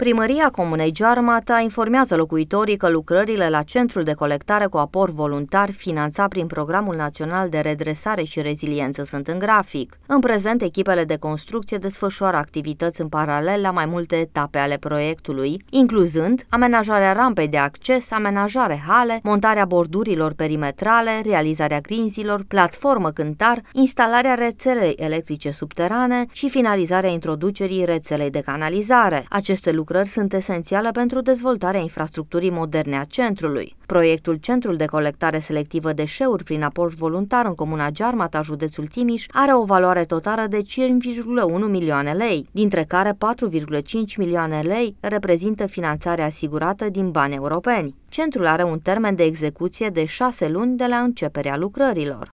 Primăria Comunei Gearmata informează locuitorii că lucrările la centrul de colectare cu apor voluntar finanțat prin Programul Național de Redresare și Reziliență sunt în grafic. În prezent, echipele de construcție desfășoară activități în paralel la mai multe etape ale proiectului, incluzând amenajarea rampei de acces, amenajare hale, montarea bordurilor perimetrale, realizarea grinzilor, platformă cântar, instalarea rețelei electrice subterane și finalizarea introducerii rețelei de canalizare. Aceste lucruri lucrări sunt esențiale pentru dezvoltarea infrastructurii moderne a centrului. Proiectul Centrul de Colectare Selectivă Deșeuri prin aport voluntar în comuna Gearmata, județul Timiș, are o valoare totală de 5,1 milioane lei, dintre care 4,5 milioane lei reprezintă finanțarea asigurată din bani europeni. Centrul are un termen de execuție de șase luni de la începerea lucrărilor.